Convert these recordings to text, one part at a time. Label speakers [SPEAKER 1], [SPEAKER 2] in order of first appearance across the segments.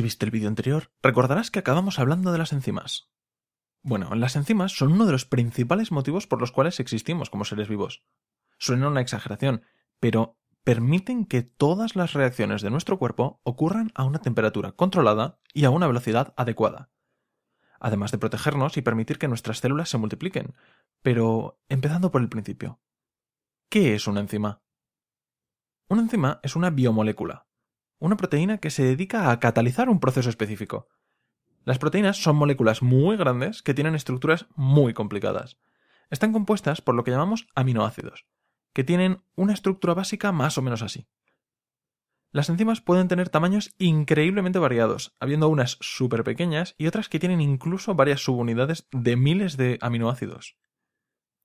[SPEAKER 1] Si viste el vídeo anterior, recordarás que acabamos hablando de las enzimas. Bueno, las enzimas son uno de los principales motivos por los cuales existimos como seres vivos. Suena una exageración, pero permiten que todas las reacciones de nuestro cuerpo ocurran a una temperatura controlada y a una velocidad adecuada. Además de protegernos y permitir que nuestras células se multipliquen. Pero empezando por el principio. ¿Qué es una enzima? Una enzima es una biomolécula, una proteína que se dedica a catalizar un proceso específico. Las proteínas son moléculas muy grandes que tienen estructuras muy complicadas. Están compuestas por lo que llamamos aminoácidos, que tienen una estructura básica más o menos así. Las enzimas pueden tener tamaños increíblemente variados, habiendo unas súper pequeñas y otras que tienen incluso varias subunidades de miles de aminoácidos.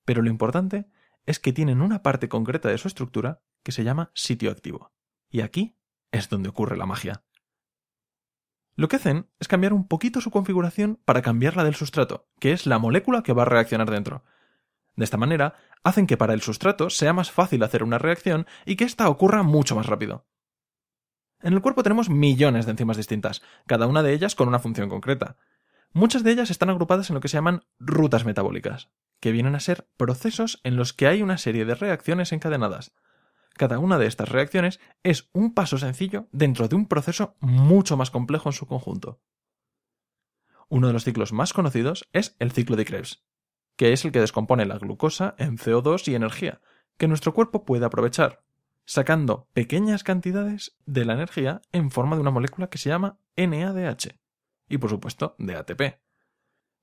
[SPEAKER 1] Pero lo importante es que tienen una parte concreta de su estructura que se llama sitio activo. Y aquí es donde ocurre la magia. Lo que hacen es cambiar un poquito su configuración para cambiar la del sustrato, que es la molécula que va a reaccionar dentro. De esta manera, hacen que para el sustrato sea más fácil hacer una reacción y que ésta ocurra mucho más rápido. En el cuerpo tenemos millones de enzimas distintas, cada una de ellas con una función concreta. Muchas de ellas están agrupadas en lo que se llaman rutas metabólicas, que vienen a ser procesos en los que hay una serie de reacciones encadenadas. Cada una de estas reacciones es un paso sencillo dentro de un proceso mucho más complejo en su conjunto. Uno de los ciclos más conocidos es el ciclo de Krebs, que es el que descompone la glucosa en CO2 y energía, que nuestro cuerpo puede aprovechar, sacando pequeñas cantidades de la energía en forma de una molécula que se llama NADH, y por supuesto de ATP.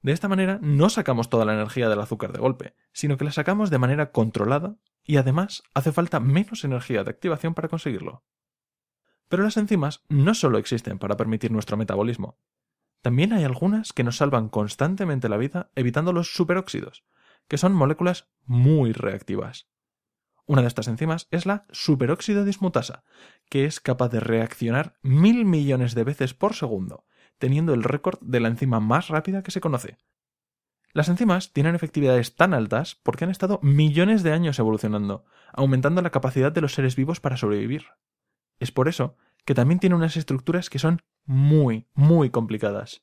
[SPEAKER 1] De esta manera no sacamos toda la energía del azúcar de golpe, sino que la sacamos de manera controlada y además hace falta menos energía de activación para conseguirlo. Pero las enzimas no solo existen para permitir nuestro metabolismo, también hay algunas que nos salvan constantemente la vida evitando los superóxidos, que son moléculas muy reactivas. Una de estas enzimas es la superóxido dismutasa, que es capaz de reaccionar mil millones de veces por segundo, teniendo el récord de la enzima más rápida que se conoce, las enzimas tienen efectividades tan altas porque han estado millones de años evolucionando, aumentando la capacidad de los seres vivos para sobrevivir. Es por eso que también tienen unas estructuras que son muy, muy complicadas.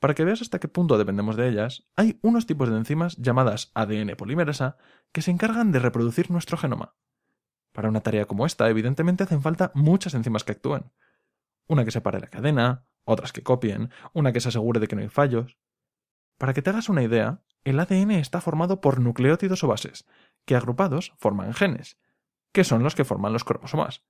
[SPEAKER 1] Para que veas hasta qué punto dependemos de ellas, hay unos tipos de enzimas llamadas ADN polimerasa que se encargan de reproducir nuestro genoma. Para una tarea como esta, evidentemente hacen falta muchas enzimas que actúen. Una que separe la cadena, otras que copien, una que se asegure de que no hay fallos. Para que te hagas una idea, el ADN está formado por nucleótidos o bases, que agrupados forman genes, que son los que forman los cromosomas.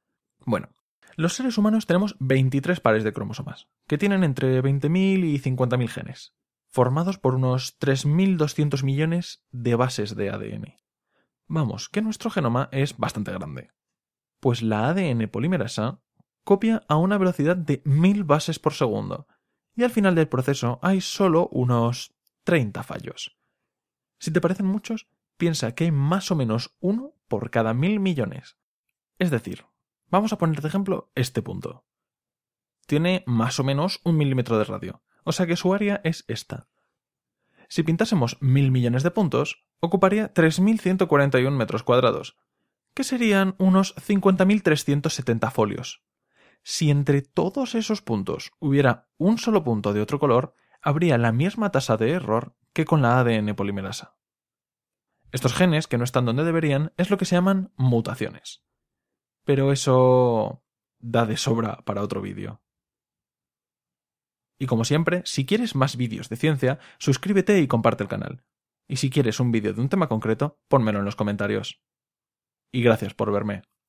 [SPEAKER 1] Bueno, los seres humanos tenemos 23 pares de cromosomas, que tienen entre 20.000 y 50.000 genes, formados por unos 3.200 millones de bases de ADN. Vamos, que nuestro genoma es bastante grande. Pues la ADN polimerasa copia a una velocidad de 1.000 bases por segundo, y al final del proceso hay solo unos 30 fallos. Si te parecen muchos, piensa que hay más o menos uno por cada mil millones. Es decir, vamos a poner de ejemplo este punto. Tiene más o menos un milímetro de radio, o sea que su área es esta. Si pintásemos mil millones de puntos, ocuparía 3.141 metros cuadrados, que serían unos 50.370 folios. Si entre todos esos puntos hubiera un solo punto de otro color, habría la misma tasa de error que con la ADN polimerasa. Estos genes que no están donde deberían es lo que se llaman mutaciones. Pero eso da de sobra para otro vídeo. Y como siempre, si quieres más vídeos de ciencia, suscríbete y comparte el canal. Y si quieres un vídeo de un tema concreto, pónmelo en los comentarios. Y gracias por verme.